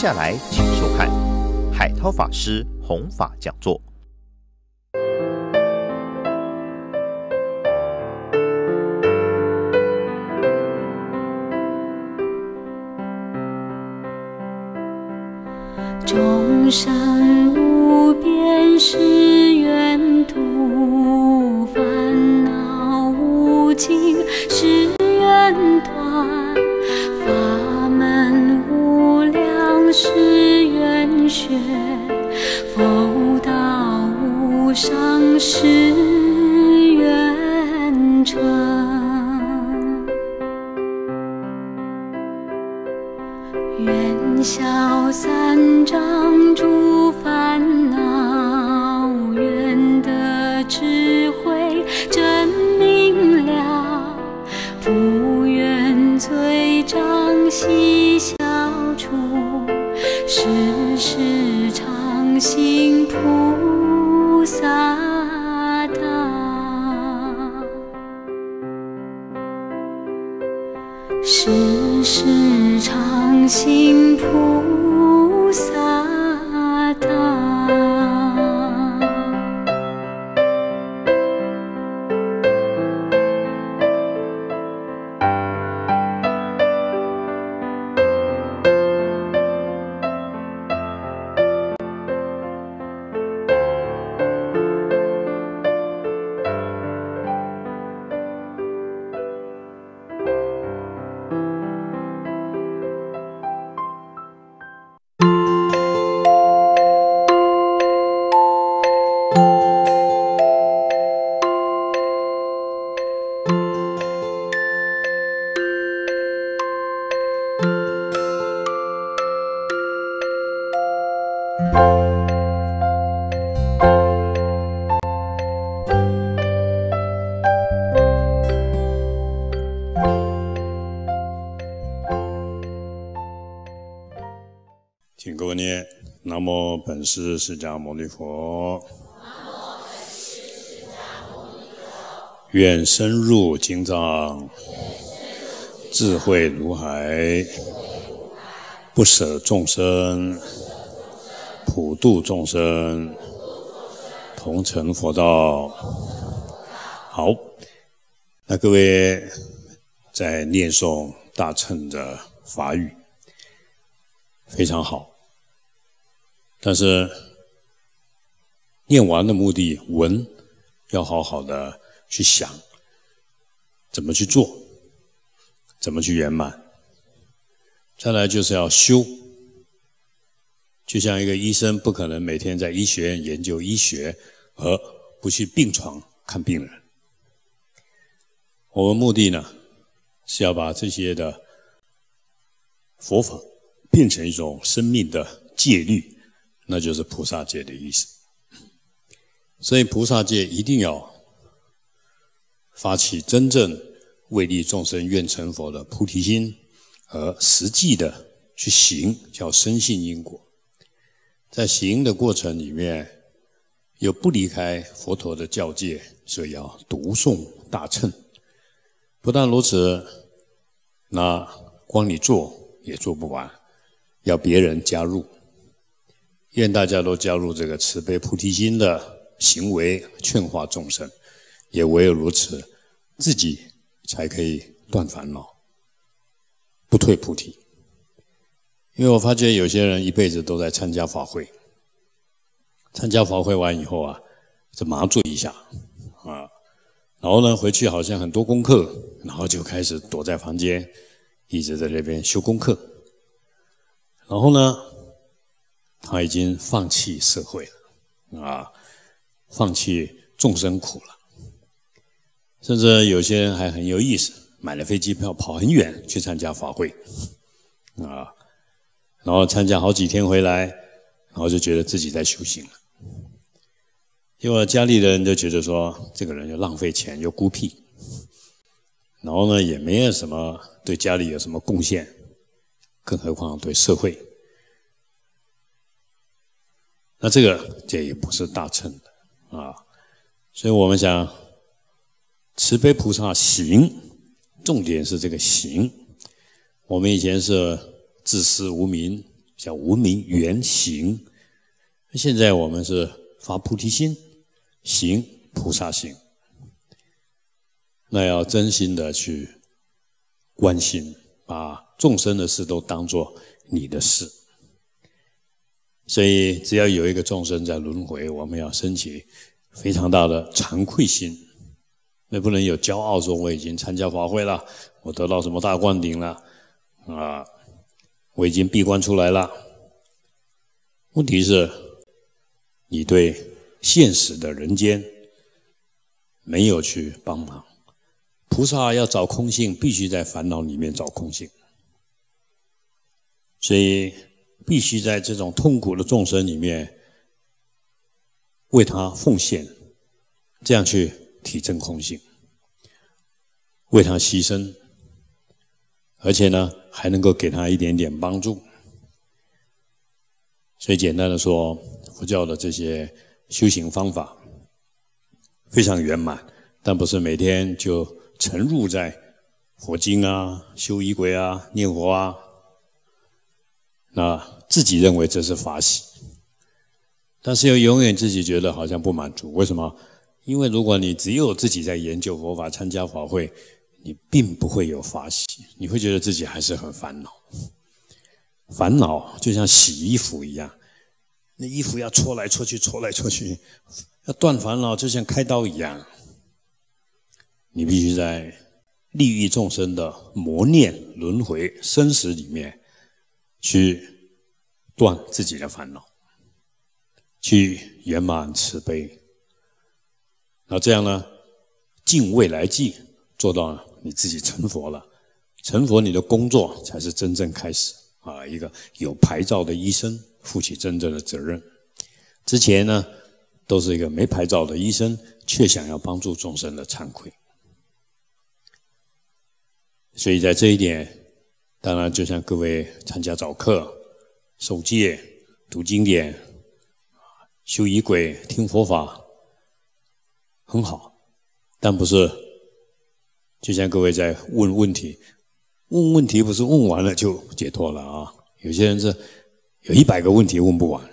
接下来，请收看海涛法师弘法讲座。众生无边誓愿度，烦恼无尽是。雪，佛道无上誓愿成，愿消三障诸。幸福。是释迦牟尼佛，愿深入经藏，智慧如海，不舍众生，普度众生，同成佛道。好，那各位在念诵大乘的法语，非常好。但是，念完的目的，文要好好的去想，怎么去做，怎么去圆满。再来就是要修，就像一个医生不可能每天在医学院研究医学，而不去病床看病人。我们目的呢，是要把这些的佛法变成一种生命的戒律。那就是菩萨界的意思，所以菩萨界一定要发起真正为利众生愿成佛的菩提心，而实际的去行，叫深信因果。在行的过程里面，又不离开佛陀的教界，所以要读诵大乘。不但如此，那光你做也做不完，要别人加入。愿大家都加入这个慈悲菩提心的行为，劝化众生，也唯有如此，自己才可以断烦恼，不退菩提。因为我发觉有些人一辈子都在参加法会，参加法会完以后啊，就麻醉一下啊，然后呢回去好像很多功课，然后就开始躲在房间，一直在那边修功课，然后呢。他已经放弃社会了，啊，放弃众生苦了，甚至有些人还很有意思，买了飞机票跑很远去参加法会，啊，然后参加好几天回来，然后就觉得自己在修行了，因为家里人就觉得说，这个人又浪费钱又孤僻，然后呢，也没有什么对家里有什么贡献，更何况对社会。那这个这也不是大乘的啊，所以我们讲慈悲菩萨行，重点是这个行。我们以前是自私无名，叫无名原行；现在我们是发菩提心行菩萨行，那要真心的去关心，把众生的事都当做你的事。所以，只要有一个众生在轮回，我们要升起非常大的惭愧心。那不能有骄傲，说我已经参加法会了，我得到什么大灌顶了，啊，我已经闭关出来了。问题是，你对现实的人间没有去帮忙。菩萨要找空性，必须在烦恼里面找空性。所以。必须在这种痛苦的众生里面为他奉献，这样去体证空性，为他牺牲，而且呢还能够给他一点点帮助。所以简单的说，佛教的这些修行方法非常圆满，但不是每天就沉入在佛经啊、修仪轨啊、念佛啊。那自己认为这是法喜，但是又永远自己觉得好像不满足。为什么？因为如果你只有自己在研究佛法、参加法会，你并不会有法喜，你会觉得自己还是很烦恼。烦恼就像洗衣服一样，那衣服要搓来搓去、搓来搓去，要断烦恼就像开刀一样，你必须在利益众生的磨练、轮回、生死里面。去断自己的烦恼，去圆满慈悲，那这样呢？敬未来际，做到你自己成佛了，成佛你的工作才是真正开始啊！一个有牌照的医生，负起真正的责任。之前呢，都是一个没牌照的医生，却想要帮助众生的惭愧。所以在这一点。当然，就像各位参加早课、受戒、读经典、修仪轨、听佛法，很好，但不是。就像各位在问问题，问问题不是问完了就解脱了啊！有些人是有一百个问题问不完。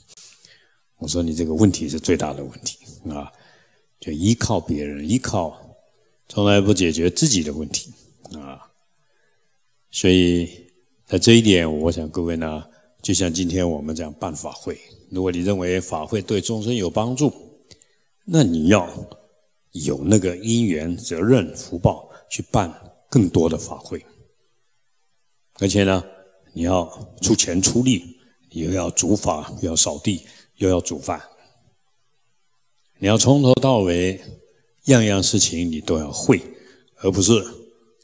我说你这个问题是最大的问题啊！就依靠别人，依靠，从来不解决自己的问题啊！所以在这一点，我想各位呢，就像今天我们这样办法会。如果你认为法会对众生有帮助，那你要有那个因缘、责任、福报去办更多的法会。而且呢，你要出钱出力，又要煮法，又要扫地，又要煮饭。你要从头到尾，样样事情你都要会，而不是。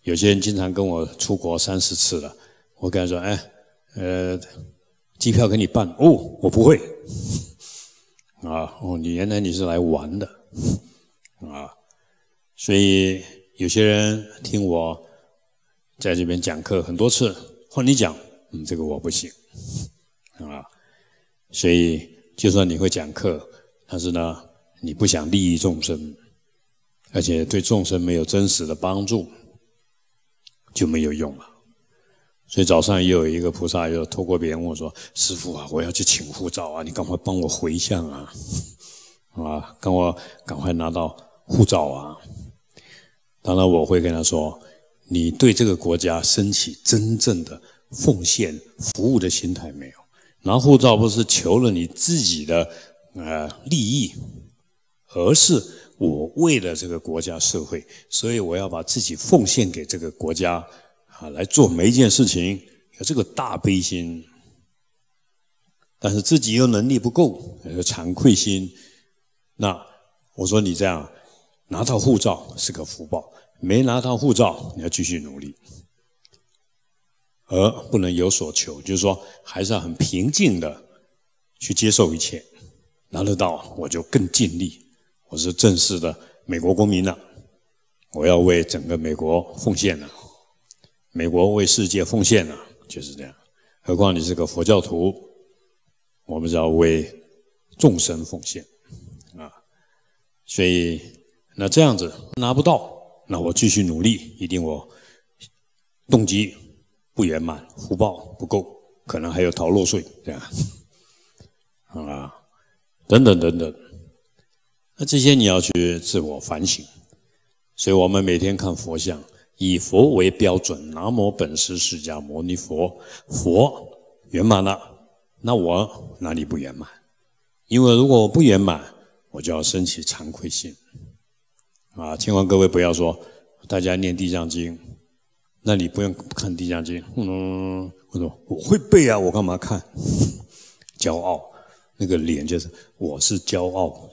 有些人经常跟我出国三十次了，我跟他说：“哎，呃，机票给你办哦，我不会啊。哦，你原来你是来玩的啊？所以有些人听我在这边讲课很多次，换你讲，嗯，这个我不行啊。所以就算你会讲课，但是呢，你不想利益众生，而且对众生没有真实的帮助。”就没有用了。所以早上又有一个菩萨又托过别人问我说：“师傅啊，我要去请护照啊，你赶快帮我回向啊，啊，赶快赶快拿到护照啊！”当然我会跟他说：“你对这个国家升起真正的奉献服务的心态没有？拿护照不是求了你自己的呃利益，而是……”我为了这个国家社会，所以我要把自己奉献给这个国家，啊，来做每一件事情，有这个大悲心。但是自己又能力不够，有惭愧心。那我说你这样，拿到护照是个福报，没拿到护照，你要继续努力。而不能有所求，就是说还是要很平静的去接受一切，拿得到我就更尽力。我是正式的美国公民了，我要为整个美国奉献了，美国为世界奉献了，就是这样。何况你是个佛教徒，我们要为众生奉献啊。所以那这样子拿不到，那我继续努力，一定我动机不圆满，福报不够，可能还有逃漏税这样 啊，等等等等。那这些你要去自我反省，所以我们每天看佛像，以佛为标准，南无本师释迦牟尼佛，佛圆满了，那我哪里不圆满？因为如果我不圆满，我就要升起惭愧心。啊，千万各位不要说，大家念地藏经，那你不用看地藏经。嗯，我说我会背啊，我干嘛看？骄傲，那个脸就是我是骄傲。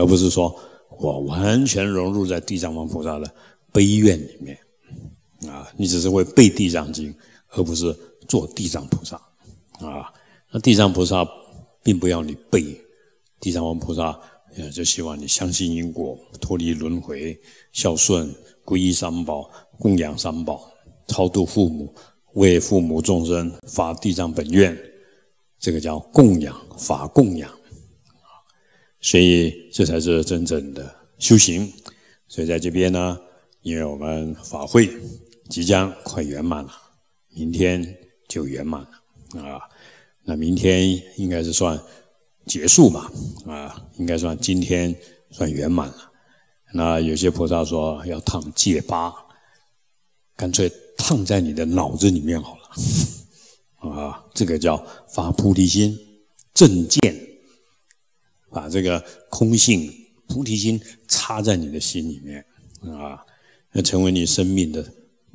而不是说我完全融入在地藏王菩萨的悲愿里面啊，你只是会背《地藏经》，而不是做地藏菩萨啊。那地藏菩萨并不要你背，地藏王菩萨就希望你相信因果，脱离轮回，孝顺、皈依三宝、供养三宝、超度父母、为父母众生发地藏本愿，这个叫供养法供养。所以这才是真正的修行。所以在这边呢，因为我们法会即将快圆满了，明天就圆满了啊。那明天应该是算结束嘛？啊，应该算今天算圆满了。那有些菩萨说要烫戒疤，干脆烫在你的脑子里面好了。啊，这个叫发菩提心、正见。把这个空性菩提心插在你的心里面，啊，要成为你生命的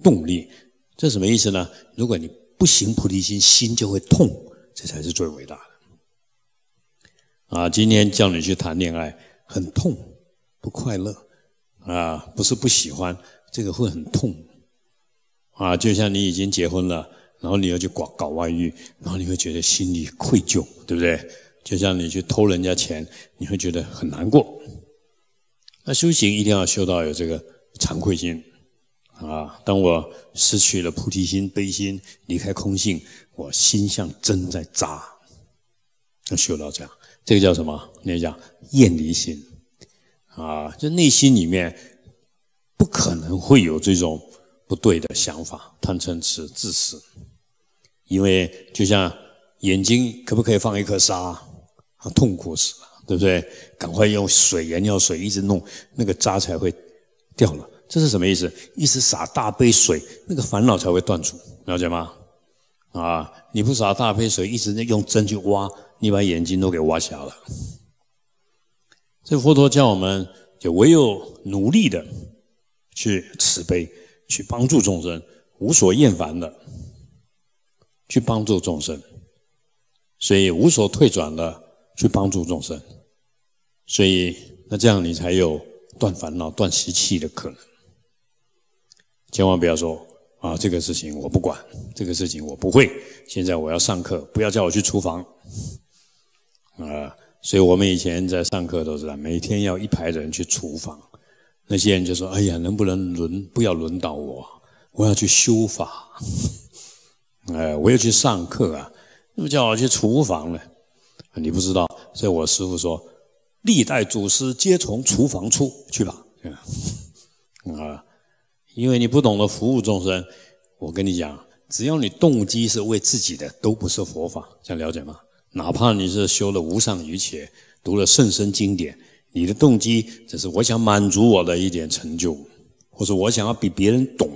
动力。这什么意思呢？如果你不行菩提心，心就会痛，这才是最伟大的。啊，今天叫你去谈恋爱，很痛，不快乐，啊，不是不喜欢，这个会很痛，啊，就像你已经结婚了，然后你要去搞搞外遇，然后你会觉得心里愧疚，对不对？就像你去偷人家钱，你会觉得很难过。那修行一定要修到有这个惭愧心，啊，当我失去了菩提心、悲心，离开空性，我心像针在扎。要修到这样，这个叫什么？那个、叫厌离心，啊，就内心里面不可能会有这种不对的想法，贪嗔痴、自私。因为就像眼睛，可不可以放一颗沙？痛苦死了，对不对？赶快用水、颜药水一直弄，那个渣才会掉了。这是什么意思？一直洒大杯水，那个烦恼才会断除。了解吗？啊，你不洒大杯水，一直在用针去挖，你把眼睛都给挖瞎了。这佛陀教我们，就唯有努力的去慈悲，去帮助众生，无所厌烦的去帮助众生，所以无所退转的。去帮助众生，所以那这样你才有断烦恼、断习气的可能。千万不要说啊，这个事情我不管，这个事情我不会。现在我要上课，不要叫我去厨房啊！所以我们以前在上课都是，每天要一排的人去厨房，那些人就说：“哎呀，能不能轮？不要轮到我，我要去修法，哎，我要去上课啊，那么叫我去厨房呢？”你不知道，所以我师傅说，历代祖师皆从厨房出去吧。啊，因为你不懂得服务众生。我跟你讲，只要你动机是为自己的，都不是佛法。这样了解吗？哪怕你是修了无上瑜伽，读了甚深经典，你的动机只是我想满足我的一点成就，或者我想要比别人懂。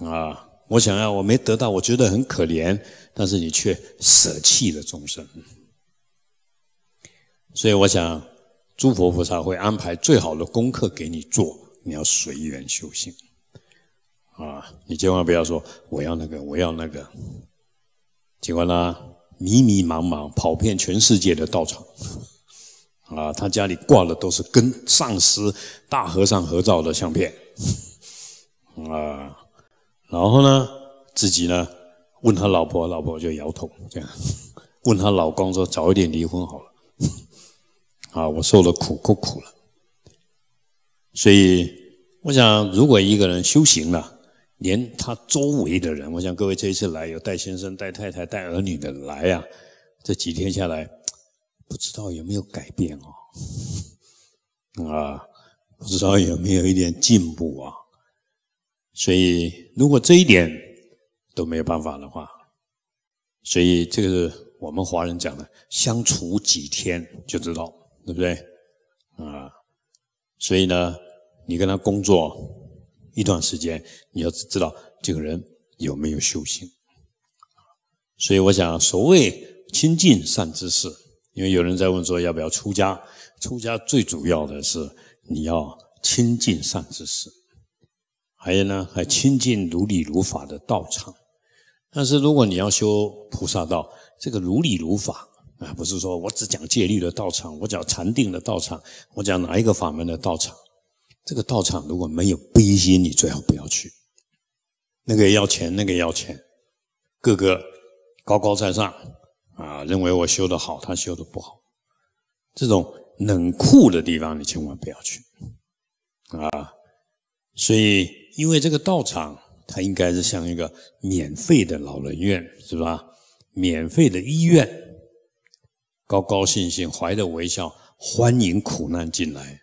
啊，我想要我没得到，我觉得很可怜，但是你却舍弃了众生。所以我想，诸佛菩萨会安排最好的功课给你做，你要随缘修行啊！你千万不要说我要那个，我要那个。结果呢，迷迷茫茫跑遍全世界的道场啊，他家里挂的都是跟上师、大和尚合照的相片啊。然后呢，自己呢问他老婆，老婆就摇头；这样问他老公，说早一点离婚好了。啊，我受的苦够苦了，所以我想，如果一个人修行了，连他周围的人，我想各位这一次来有带先生、带太太、带儿女的来呀，这几天下来，不知道有没有改变哦？啊，不知道有没有一点进步啊？所以，如果这一点都没有办法的话，所以这个是我们华人讲的，相处几天就知道。对不对？啊，所以呢，你跟他工作一段时间，你要知道这个人有没有修行。所以我想，所谓亲近善知识，因为有人在问说要不要出家，出家最主要的是你要亲近善知识，还有呢，还亲近如理如法的道场。但是如果你要修菩萨道，这个如理如法。啊，不是说我只讲戒律的道场，我讲禅定的道场，我讲哪一个法门的道场。这个道场如果没有悲心，你最好不要去。那个要钱，那个要钱，个个高高在上，啊，认为我修的好，他修的不好。这种冷酷的地方，你千万不要去。啊，所以因为这个道场，它应该是像一个免费的老人院，是吧？免费的医院。高高兴兴，怀着微笑欢迎苦难进来，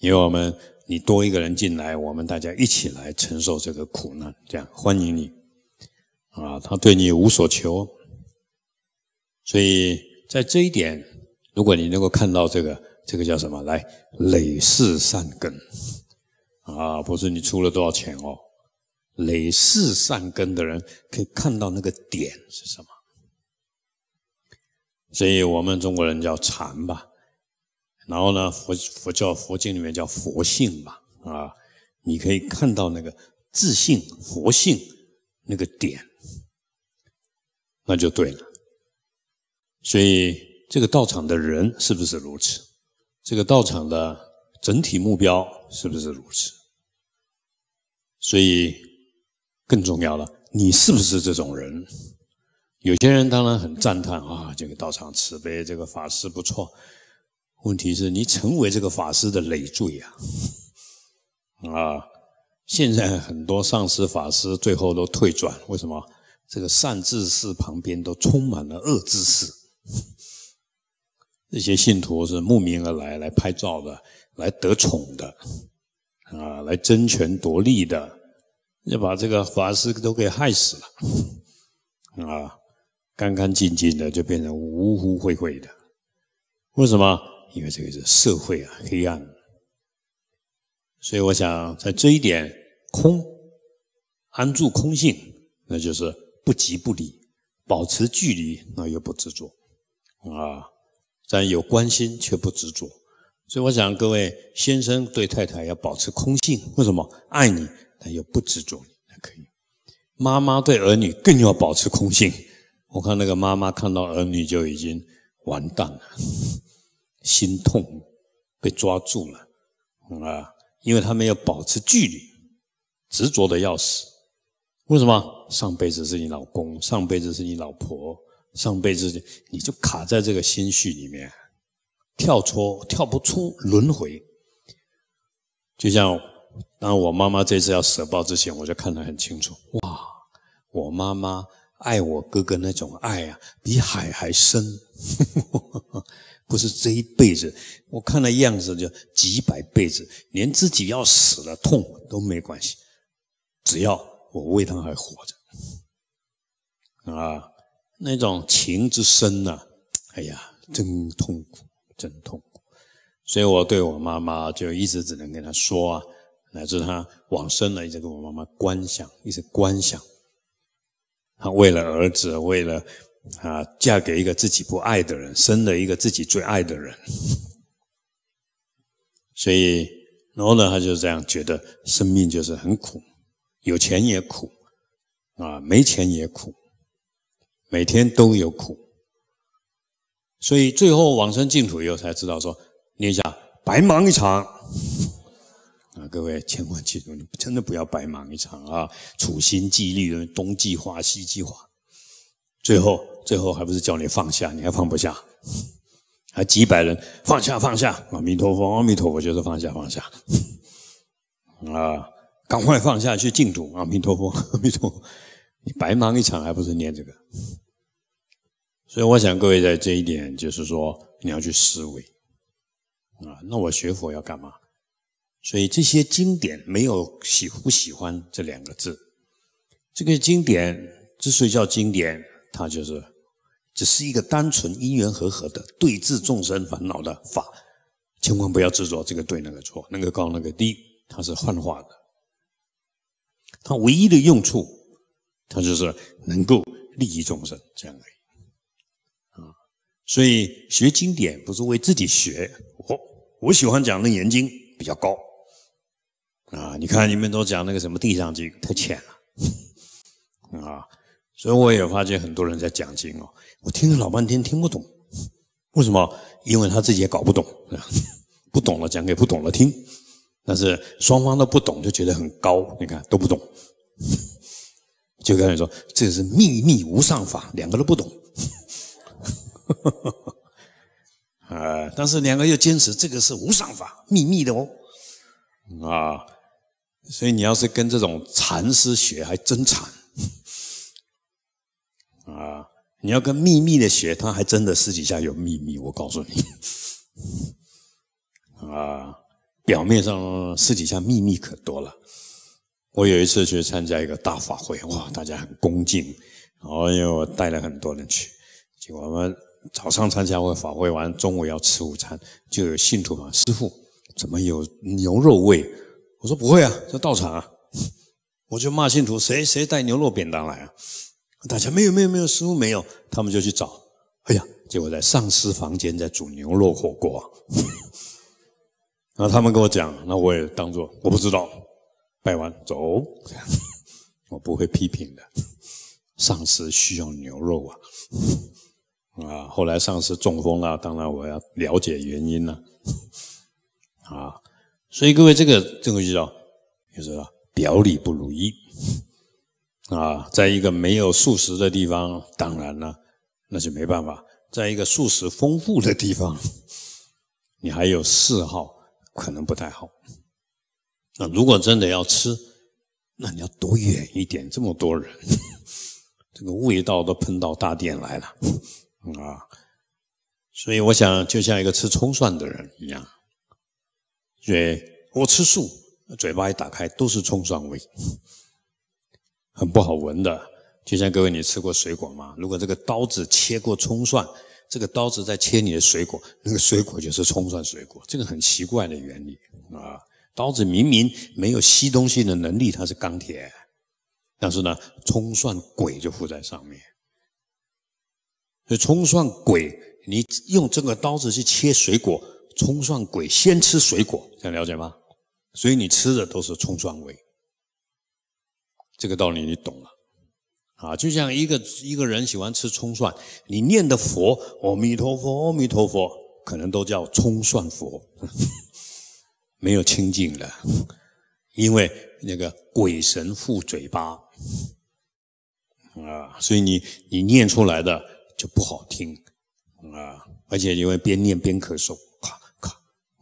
因为我们你多一个人进来，我们大家一起来承受这个苦难，这样欢迎你啊！他对你无所求，所以在这一点，如果你能够看到这个，这个叫什么来？累世善根啊，不是你出了多少钱哦，累世善根的人可以看到那个点是什么？所以我们中国人叫禅吧，然后呢，佛佛教佛经里面叫佛性吧，啊，你可以看到那个自信、佛性那个点，那就对了。所以这个道场的人是不是如此？这个道场的整体目标是不是如此？所以更重要了，你是不是这种人？有些人当然很赞叹啊，这个道场慈悲，这个法师不错。问题是你成为这个法师的累赘啊！啊，现在很多上师法师最后都退转，为什么？这个善知识旁边都充满了恶知识，那些信徒是慕名而来，来拍照的，来得宠的，啊，来争权夺利的，就把这个法师都给害死了，啊！干干净净的，就变成污污秽秽的。为什么？因为这个是社会啊，黑暗。所以我想，在这一点，空安住空性，那就是不急不离，保持距离，那又不执着啊。咱有关心却不执着。所以我想，各位先生对太太要保持空性，为什么？爱你，但又不执着你，可以。妈妈对儿女更要保持空性。我看那个妈妈看到儿女就已经完蛋了，心痛，被抓住了啊！因为他没有保持距离，执着的要死。为什么？上辈子是你老公，上辈子是你老婆，上辈子你就卡在这个心绪里面，跳出跳不出轮回。就像，当我妈妈这次要舍报之前，我就看得很清楚。哇，我妈妈。爱我哥哥那种爱啊，比海还深，不是这一辈子。我看那样子就几百辈子，连自己要死了痛都没关系，只要我为他还活着啊，那种情之深呐，哎呀，真痛苦，真痛苦。所以我对我妈妈就一直只能跟她说啊，乃至她往生了，一直跟我妈妈观想，一直观想。他为了儿子，为了啊，嫁给一个自己不爱的人，生了一个自己最爱的人，所以后呢，他就这样觉得，生命就是很苦，有钱也苦，啊，没钱也苦，每天都有苦，所以最后往生净土以后才知道说，你想白忙一场。啊，各位千万记住，你真的不要白忙一场啊！处心积虑的东计划西计划，最后最后还不是叫你放下？你还放不下？还几百人放下放下！阿弥陀佛，阿弥陀，佛，就是放下放下！啊，赶快放下去净土！阿弥陀佛，阿弥陀，佛，你白忙一场，还不是念这个？所以我想各位在这一点就是说，你要去思维啊。那我学佛要干嘛？所以这些经典没有喜不喜欢这两个字，这个经典之所以叫经典，它就是只是一个单纯因缘和合的对治众生烦恼的法，千万不要执着这个对那个错，那个高那个低，它是幻化的，它唯一的用处，它就是能够利益众生这样而已啊。所以学经典不是为自己学，我我喜欢讲的眼睛比较高。啊！你看，你们都讲那个什么地藏经太浅了，啊！所以我也发现很多人在讲经哦，我听了老半天听不懂，为什么？因为他自己也搞不懂，不懂了讲给不懂了听，但是双方都不懂，就觉得很高。你看都不懂，就跟你说，这是秘密无上法，两个都不懂，啊！但是两个又坚持这个是无上法秘密的哦，啊！所以你要是跟这种禅师学，还真禅 啊！你要跟秘密的学，他还真的私底下有秘密。我告诉你，啊，表面上私底下秘密可多了。我有一次去参加一个大法会，哇，大家很恭敬，然后因为我带了很多人去，就我们早上参加会法会，完中午要吃午餐，就有信徒嘛，师傅怎么有牛肉味？我说不会啊，这道场啊，我就骂信徒，谁谁带牛肉扁担来啊？大家没有没有没有，师傅没有，他们就去找。哎呀，结果在上师房间在煮牛肉火锅。然后他们跟我讲，那我也当做我不知道，拜完走，我不会批评的。上司需要牛肉啊，啊，后来上司中风了，当然我要了解原因了，啊。所以各位，这个这个就叫，就是表里不如一啊。在一个没有素食的地方，当然了，那就没办法。在一个素食丰富的地方，你还有嗜好，可能不太好。那如果真的要吃，那你要躲远一点。这么多人，这个味道都喷到大殿来了啊。所以我想，就像一个吃葱蒜的人一样。所以，我吃素，嘴巴一打开都是葱蒜味，很不好闻的。就像各位，你吃过水果吗？如果这个刀子切过葱蒜，这个刀子在切你的水果，那个水果就是葱蒜水果。这个很奇怪的原理啊！刀子明明没有吸东西的能力，它是钢铁，但是呢，葱蒜鬼就附在上面。所以，葱蒜鬼，你用这个刀子去切水果。葱蒜鬼先吃水果，这样了解吗？所以你吃的都是葱蒜味，这个道理你懂了啊？就像一个一个人喜欢吃葱蒜，你念的佛，阿弥陀佛，阿弥陀佛，可能都叫冲蒜佛，没有清净了，因为那个鬼神附嘴巴啊，所以你你念出来的就不好听啊，而且因为边念边咳嗽，啊。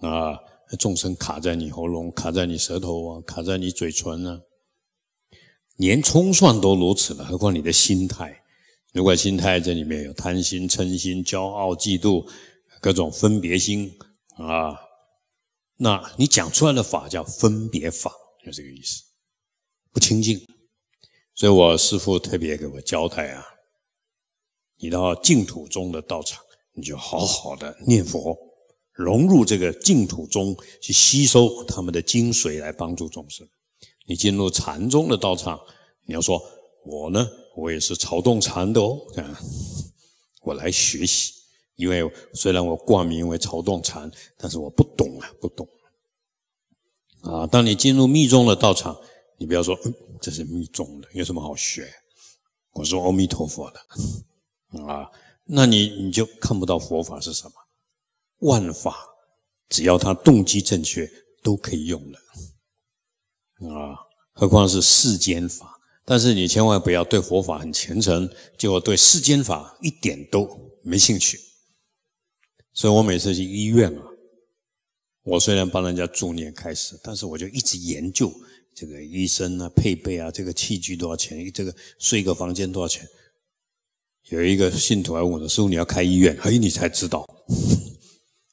啊，众生卡在你喉咙，卡在你舌头啊，卡在你嘴唇啊，连冲算都如此了，何况你的心态？如果心态这里面有贪心、嗔心、骄傲、嫉妒，各种分别心啊，那你讲出来的法叫分别法，就这个意思，不清净。所以我师父特别给我交代啊，你到净土中的道场，你就好好的念佛。融入这个净土中去吸收他们的精髓来帮助众生。你进入禅宗的道场，你要说：“我呢，我也是朝洞禅的哦。”啊，我来学习。因为虽然我冠名为朝洞禅，但是我不懂啊，不懂。啊，当你进入密宗的道场，你不要说：“这是密宗的，有什么好学？”我说：“阿弥陀佛的。”啊，那你你就看不到佛法是什么。万法只要他动机正确，都可以用了啊！何况是世间法。但是你千万不要对佛法很虔诚，就对世间法一点都没兴趣。所以我每次去医院啊，我虽然帮人家助念开始，但是我就一直研究这个医生啊、配备啊、这个器具多少钱，这个睡个房间多少钱。有一个信徒来问我说：“师傅，你要开医院？”嘿，你才知道。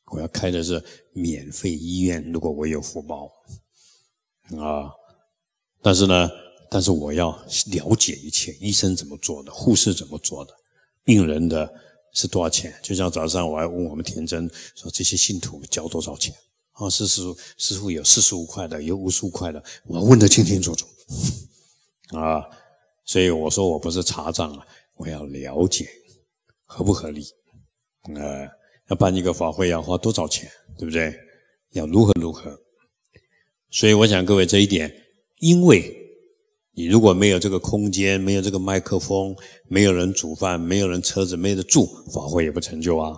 我要开的是免费医院，如果我有福报，啊！但是呢，但是我要了解一切，医生怎么做的，护士怎么做的，病人的是多少钱？就像早上我还问我们田真说，这些信徒交多少钱？啊，四十五，四十五有四十五块的，有五十五块的，我问的清清楚楚，啊！所以我说我不是查账啊，我要了解合不合理，呃。要办一个法会要花多少钱，对不对？要如何如何？所以我想各位这一点，因为你如果没有这个空间，没有这个麦克风，没有人煮饭，没有人车子，没得住，法会也不成就啊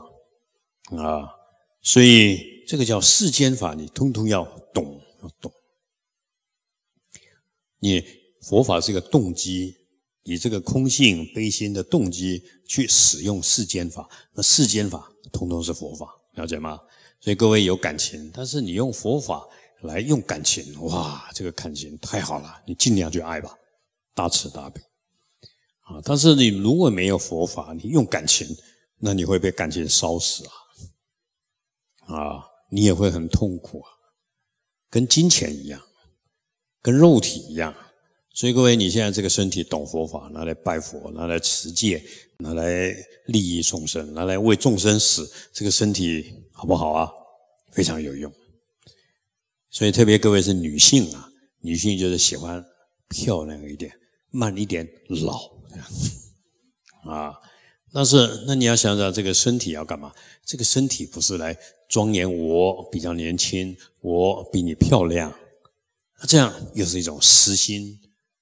啊！所以这个叫世间法，你通通要懂，要懂。你佛法是一个动机，以这个空性悲心的动机去使用世间法，那世间法。通通是佛法，了解吗？所以各位有感情，但是你用佛法来用感情，哇，这个感情太好了，你尽量去爱吧，大慈大悲，啊！但是你如果没有佛法，你用感情，那你会被感情烧死啊！啊，你也会很痛苦啊，跟金钱一样，跟肉体一样。所以各位，你现在这个身体懂佛法，拿来拜佛，拿来持戒，拿来利益众生，拿来为众生死，这个身体好不好啊？非常有用。所以特别各位是女性啊，女性就是喜欢漂亮一点、慢一点、老 啊。但是那你要想想，这个身体要干嘛？这个身体不是来庄严我比较年轻，我比你漂亮，那这样又是一种私心。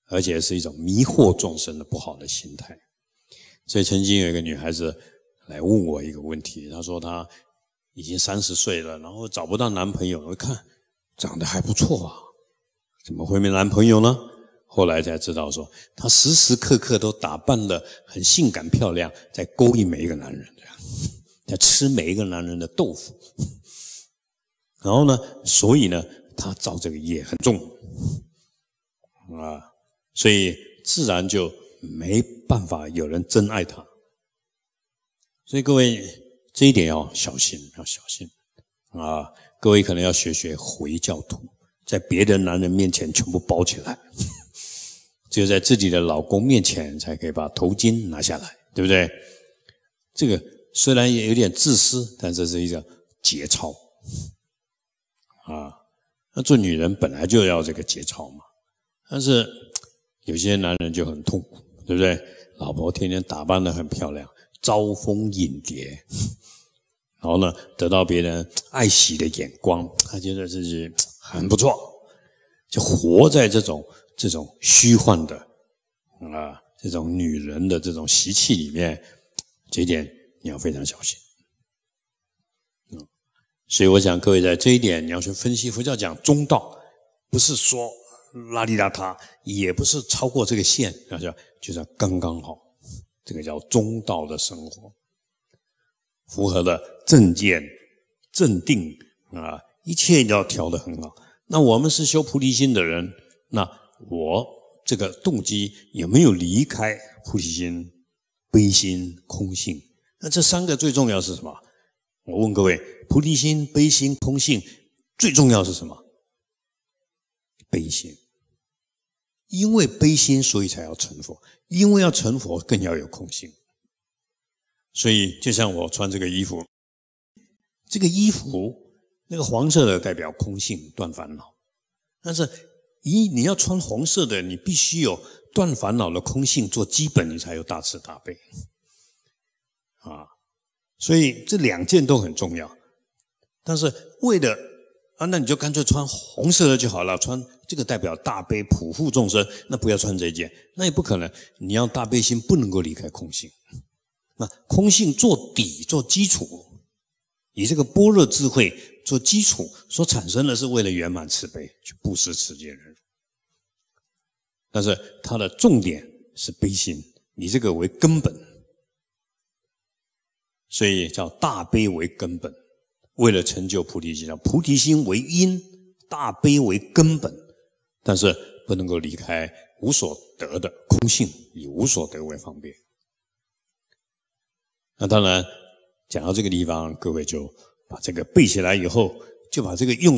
而且是一种迷惑众生的不好的心态。所以曾经有一个女孩子来问我一个问题，她说她已经三十岁了，然后找不到男朋友。我一看，长得还不错啊，怎么会没男朋友呢？后来才知道说，她时时刻刻都打扮的很性感漂亮，在勾引每一个男人，这样在吃每一个男人的豆腐。然后呢，所以呢，她造这个业很重，啊。所以自然就没办法有人真爱他，所以各位这一点要小心，要小心啊！各位可能要学学回教徒，在别的男人面前全部包起来，只有在自己的老公面前才可以把头巾拿下来，对不对？这个虽然也有点自私，但这是一个节操啊！那做女人本来就要这个节操嘛，但是。有些男人就很痛苦，对不对？老婆天天打扮得很漂亮，招蜂引蝶，然后呢，得到别人爱惜的眼光，他觉得自己很不错，就活在这种这种虚幻的啊，这种女人的这种习气里面，这一点你要非常小心。嗯，所以我想各位在这一点你要去分析，佛教讲中道，不是说。邋里邋遢也不是超过这个线，叫就算刚刚好，这个叫中道的生活，符合了正见、正定啊，一切要调的很好。那我们是修菩提心的人，那我这个动机有没有离开菩提心、悲心、空性？那这三个最重要是什么？我问各位，菩提心、悲心、空性最重要是什么？悲心。因为悲心，所以才要成佛；因为要成佛，更要有空性。所以，就像我穿这个衣服，这个衣服那个黄色的代表空性断烦恼，但是一你要穿红色的，你必须有断烦恼的空性做基本，你才有大慈大悲。啊，所以这两件都很重要。但是为了啊，那你就干脆穿红色的就好了，穿。这个代表大悲普护众生，那不要穿这件，那也不可能。你要大悲心不能够离开空性，那空性做底做基础，以这个般若智慧做基础，所产生的是为了圆满慈悲去布施持戒忍。但是它的重点是悲心，以这个为根本，所以叫大悲为根本，为了成就菩提心，菩提心为因，大悲为根本。但是不能够离开无所得的空性，以无所得为方便。那当然讲到这个地方，各位就把这个背起来，以后就把这个用。